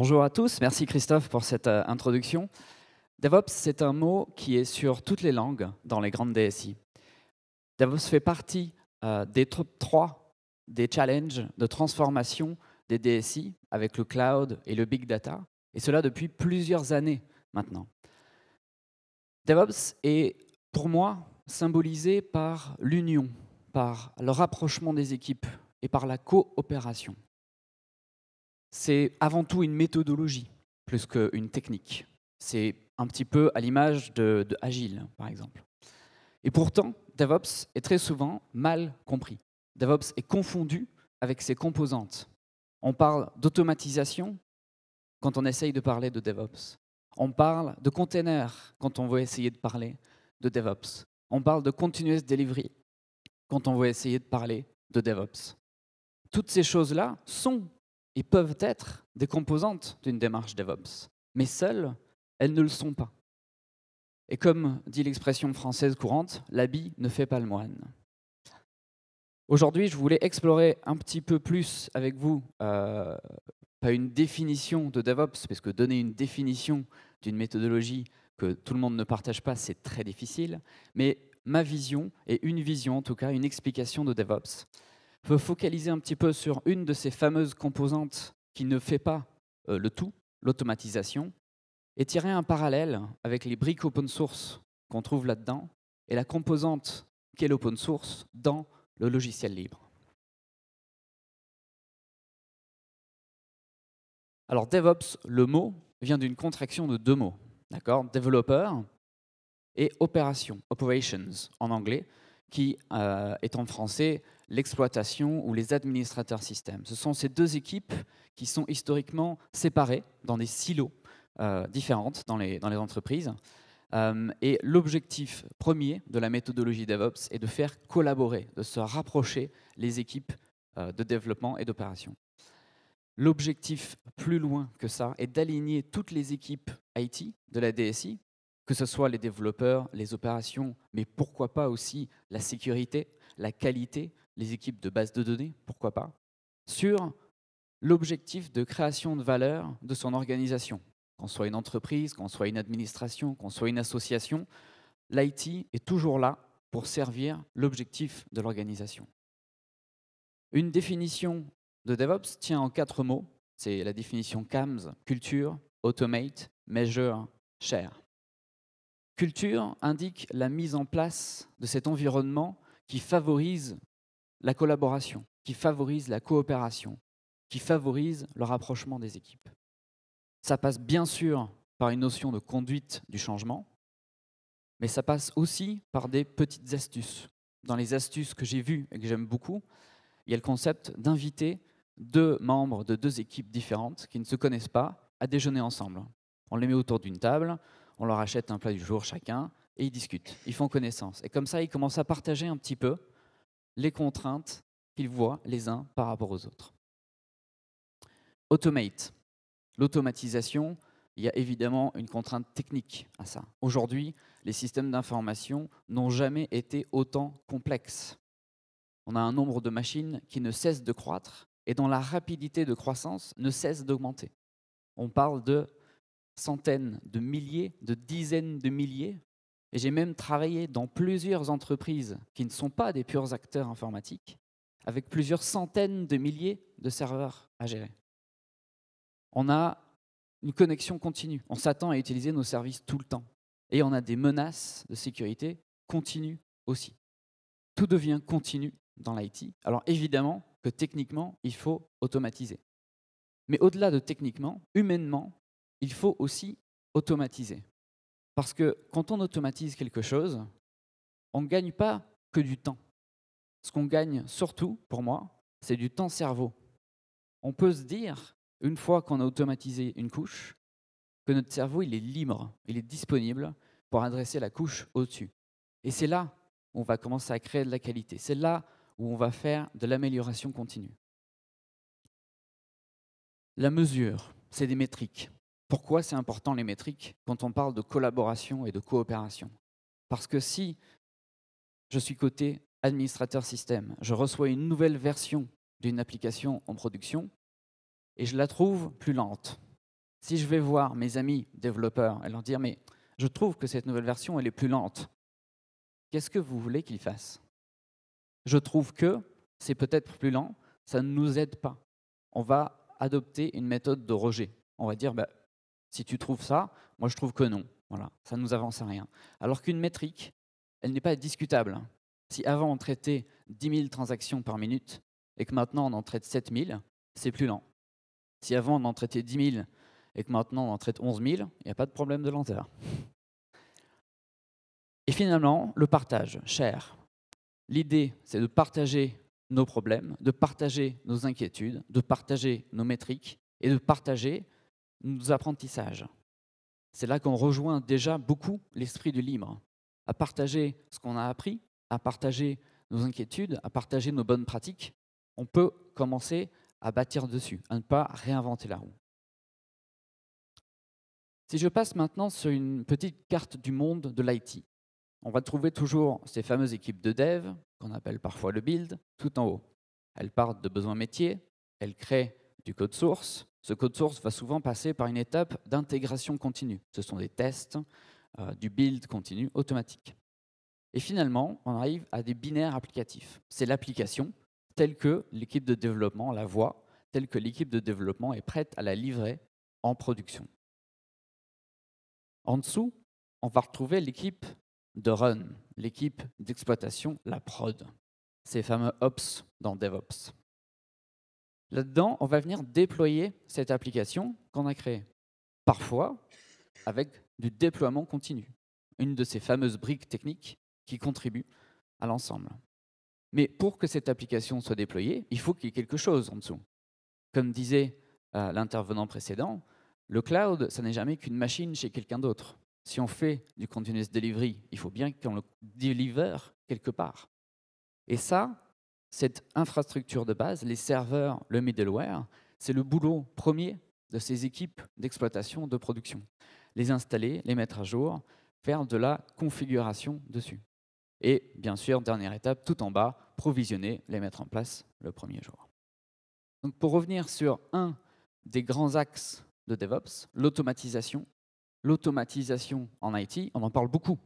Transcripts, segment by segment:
Bonjour à tous, merci Christophe pour cette euh, introduction. DevOps, c'est un mot qui est sur toutes les langues dans les grandes DSI. DevOps fait partie euh, des trois des challenges de transformation des DSI avec le cloud et le big data, et cela depuis plusieurs années maintenant. DevOps est pour moi symbolisé par l'union, par le rapprochement des équipes et par la coopération c'est avant tout une méthodologie plus qu'une technique. C'est un petit peu à l'image de, Agile, par exemple. Et pourtant, DevOps est très souvent mal compris. DevOps est confondu avec ses composantes. On parle d'automatisation quand on essaye de parler de DevOps. On parle de container quand on veut essayer de parler de DevOps. On parle de continuous delivery quand on veut essayer de parler de DevOps. Toutes ces choses-là sont ils peuvent être des composantes d'une démarche DevOps, mais seules, elles ne le sont pas. Et comme dit l'expression française courante, l'habit ne fait pas le moine. Aujourd'hui, je voulais explorer un petit peu plus avec vous, euh, pas une définition de DevOps, parce que donner une définition d'une méthodologie que tout le monde ne partage pas, c'est très difficile, mais ma vision, et une vision en tout cas, une explication de DevOps, peut focaliser un petit peu sur une de ces fameuses composantes qui ne fait pas euh, le tout, l'automatisation, et tirer un parallèle avec les briques open source qu'on trouve là-dedans et la composante qu'est l'open source dans le logiciel libre. Alors DevOps, le mot, vient d'une contraction de deux mots, d'accord Développeur et opération, operations en anglais, qui euh, est en français l'exploitation ou les administrateurs système. Ce sont ces deux équipes qui sont historiquement séparées dans des silos différents euh, différentes dans les, entreprises. Euh, et l'objectif premier de la méthodologie DevOps est de faire collaborer, de se rapprocher les équipes euh, de développement et d'opération. L'objectif plus loin que ça est d'aligner toutes les équipes IT de la DSI, que ce soit les développeurs, les opérations, mais pourquoi pas aussi la sécurité, la qualité, les équipes de base de données, pourquoi pas, sur l'objectif de création de valeur de son organisation. Qu'on soit une entreprise, qu'on soit une administration, qu'on soit une association, l'IT est toujours là pour servir l'objectif de l'organisation. Une définition de DevOps tient en quatre mots. C'est la définition CAMS, culture, automate, measure, share. Culture indique la mise en place de cet environnement qui favorise la collaboration, qui favorise la coopération, qui favorise le rapprochement des équipes. Ça passe bien sûr par une notion de conduite du changement, mais ça passe aussi par des petites astuces. Dans les astuces que j'ai vues et que j'aime beaucoup, il y a le concept d'inviter deux membres de deux équipes différentes qui ne se connaissent pas à déjeuner ensemble. On les met autour d'une table, on leur achète un plat du jour chacun et ils discutent, ils font connaissance. Et comme ça, ils commencent à partager un petit peu les contraintes qu'ils voient les uns par rapport aux autres. Automate. L'automatisation, il y a évidemment une contrainte technique à ça. Aujourd'hui, les systèmes d'information n'ont jamais été autant complexes. On a un nombre de machines qui ne cesse de croître et dont la rapidité de croissance ne cesse d'augmenter. On parle de centaines, de milliers, de dizaines de milliers et j'ai même travaillé dans plusieurs entreprises qui ne sont pas des purs acteurs informatiques, avec plusieurs centaines de milliers de serveurs à gérer. On a une connexion continue. On s'attend à utiliser nos services tout le temps. Et on a des menaces de sécurité continues aussi. Tout devient continu dans l'IT. Alors évidemment que techniquement, il faut automatiser. Mais au-delà de techniquement, humainement, il faut aussi automatiser. Parce que quand on automatise quelque chose, on ne gagne pas que du temps. Ce qu'on gagne surtout, pour moi, c'est du temps cerveau. On peut se dire, une fois qu'on a automatisé une couche, que notre cerveau, il est libre, il est disponible pour adresser la couche au-dessus. Et c'est là où on va commencer à créer de la qualité. C'est là où on va faire de l'amélioration continue. La mesure, c'est des métriques. Pourquoi c'est important les métriques quand on parle de collaboration et de coopération Parce que si je suis côté administrateur système, je reçois une nouvelle version d'une application en production et je la trouve plus lente. Si je vais voir mes amis développeurs et leur dire mais je trouve que cette nouvelle version elle est plus lente, qu'est-ce que vous voulez qu'ils fassent Je trouve que c'est peut-être plus lent, ça ne nous aide pas. On va adopter une méthode de rejet. On va dire bah, si tu trouves ça, moi je trouve que non. Voilà, ça ne nous avance à rien. Alors qu'une métrique, elle n'est pas discutable. Si avant on traitait 10 000 transactions par minute et que maintenant on en traite 7 000, c'est plus lent. Si avant on en traitait 10 000 et que maintenant on en traite 11 000, il n'y a pas de problème de lenteur. Et finalement, le partage, cher. L'idée, c'est de partager nos problèmes, de partager nos inquiétudes, de partager nos métriques et de partager nos apprentissages. C'est là qu'on rejoint déjà beaucoup l'esprit du libre, à partager ce qu'on a appris, à partager nos inquiétudes, à partager nos bonnes pratiques. On peut commencer à bâtir dessus, à ne pas réinventer la roue. Si je passe maintenant sur une petite carte du monde de l'IT, on va trouver toujours ces fameuses équipes de dev, qu'on appelle parfois le build, tout en haut. Elles partent de besoins métiers, elles créent du code source, ce code source va souvent passer par une étape d'intégration continue. Ce sont des tests, euh, du build continu automatique. Et finalement, on arrive à des binaires applicatifs. C'est l'application telle que l'équipe de développement la voit, telle que l'équipe de développement est prête à la livrer en production. En dessous, on va retrouver l'équipe de run, l'équipe d'exploitation, la prod, ces fameux ops dans DevOps. Là-dedans, on va venir déployer cette application qu'on a créée. Parfois, avec du déploiement continu. Une de ces fameuses briques techniques qui contribuent à l'ensemble. Mais pour que cette application soit déployée, il faut qu'il y ait quelque chose en dessous. Comme disait euh, l'intervenant précédent, le cloud, ça n'est jamais qu'une machine chez quelqu'un d'autre. Si on fait du continuous delivery, il faut bien qu'on le délivre quelque part. Et ça, cette infrastructure de base, les serveurs, le middleware, c'est le boulot premier de ces équipes d'exploitation, de production. Les installer, les mettre à jour, faire de la configuration dessus. Et bien sûr, dernière étape, tout en bas, provisionner, les mettre en place le premier jour. Donc pour revenir sur un des grands axes de DevOps, l'automatisation. L'automatisation en IT, on en parle beaucoup.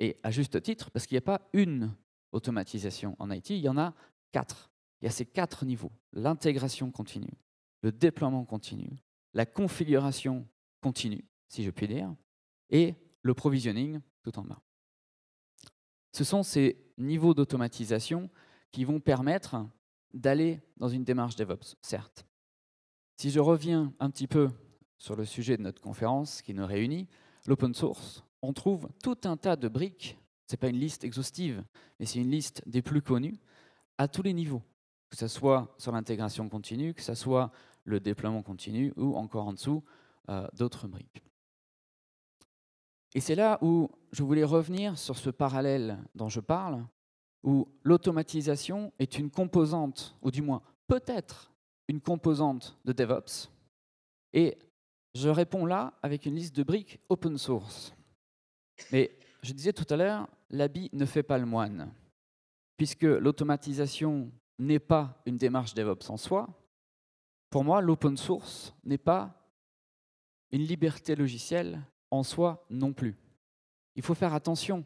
Et à juste titre, parce qu'il n'y a pas une automatisation en IT, il y en a quatre. Il y a ces quatre niveaux. L'intégration continue, le déploiement continu, la configuration continue, si je puis dire, et le provisioning tout en bas. Ce sont ces niveaux d'automatisation qui vont permettre d'aller dans une démarche DevOps, certes. Si je reviens un petit peu sur le sujet de notre conférence qui nous réunit, l'open source, on trouve tout un tas de briques ce n'est pas une liste exhaustive, mais c'est une liste des plus connus à tous les niveaux, que ce soit sur l'intégration continue, que ce soit le déploiement continu ou encore en dessous euh, d'autres briques. Et c'est là où je voulais revenir sur ce parallèle dont je parle, où l'automatisation est une composante, ou du moins peut-être une composante de DevOps. Et je réponds là avec une liste de briques open source. Mais je disais tout à l'heure, l'habit ne fait pas le moine, puisque l'automatisation n'est pas une démarche DevOps en soi. Pour moi, l'open source n'est pas une liberté logicielle en soi non plus. Il faut faire attention.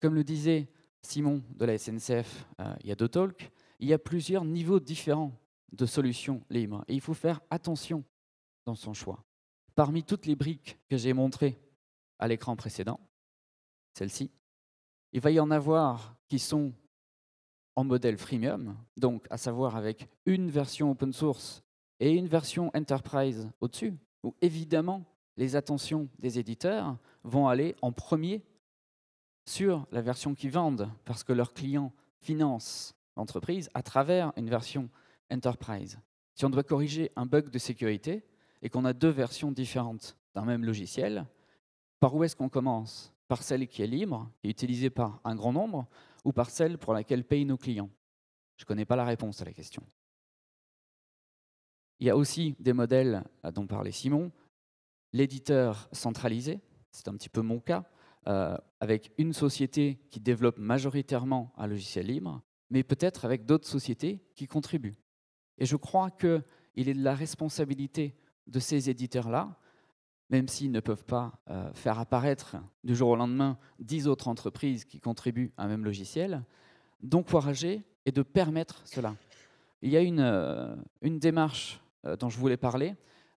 Comme le disait Simon de la SNCF euh, il y a deux talks, il y a plusieurs niveaux différents de solutions libres. Et il faut faire attention dans son choix. Parmi toutes les briques que j'ai montrées à l'écran précédent, celle-ci. Il va y en avoir qui sont en modèle freemium, donc à savoir avec une version open source et une version enterprise au-dessus, où évidemment les attentions des éditeurs vont aller en premier sur la version qu'ils vendent, parce que leurs clients financent l'entreprise à travers une version enterprise. Si on doit corriger un bug de sécurité et qu'on a deux versions différentes d'un même logiciel, par où est-ce qu'on commence par celle qui est libre, et utilisée par un grand nombre, ou par celle pour laquelle payent nos clients Je ne connais pas la réponse à la question. Il y a aussi des modèles euh, dont parlait Simon, l'éditeur centralisé, c'est un petit peu mon cas, euh, avec une société qui développe majoritairement un logiciel libre, mais peut-être avec d'autres sociétés qui contribuent. Et je crois qu'il est de la responsabilité de ces éditeurs-là même s'ils ne peuvent pas euh, faire apparaître du jour au lendemain dix autres entreprises qui contribuent à un même logiciel, d'encourager et de permettre cela. Il y a une, euh, démarche euh, dont je voulais parler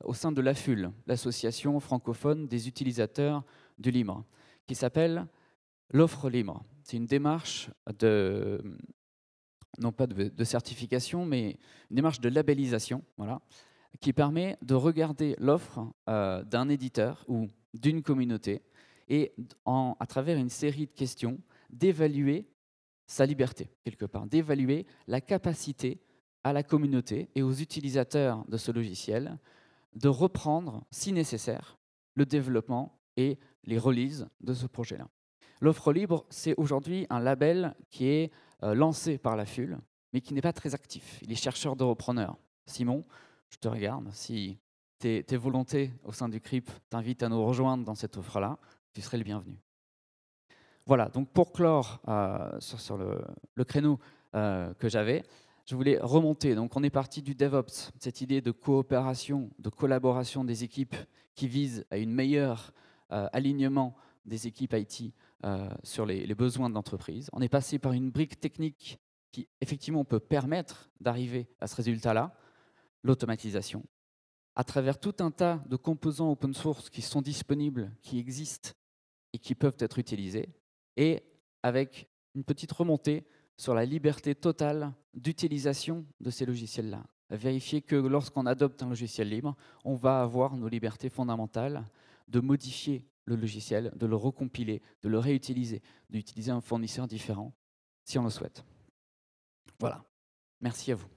au sein de l'AFUL, l'association francophone des utilisateurs du libre, qui s'appelle l'offre libre. C'est une démarche de, non pas de, certification, mais une démarche de labellisation, voilà, qui permet de regarder l'offre euh, d'un éditeur ou d'une communauté et à travers une série de questions, d'évaluer sa liberté, quelque part, d'évaluer la capacité à la communauté et aux utilisateurs de ce logiciel de reprendre, si nécessaire, le développement et les releases de ce projet-là. L'offre libre, c'est aujourd'hui un label qui est euh, lancé par la FUL, mais qui n'est pas très actif. Il est chercheur de repreneurs. Simon, je te regarde. Si tes, volontés au sein du CRIP t'invitent à nous rejoindre dans cette offre-là, tu serais le bienvenu. Voilà, donc pour clore euh, sur, le, créneau euh, que j'avais, je voulais remonter. Donc on est parti du DevOps, cette idée de coopération, de collaboration des équipes qui vise à une meilleure euh, alignement des équipes IT sur les besoins de l'entreprise. On est passé par une brique technique qui effectivement peut permettre d'arriver à ce résultat-là, l'automatisation, à travers tout un tas de composants open source qui sont disponibles, qui existent et qui peuvent être utilisés, et avec une petite remontée sur la liberté totale d'utilisation de ces logiciels-là. Vérifier que lorsqu'on adopte un logiciel libre, on va avoir nos libertés fondamentales de modifier le logiciel, de le recompiler, de le réutiliser, d'utiliser un fournisseur différent si on le souhaite. Voilà. Merci à vous.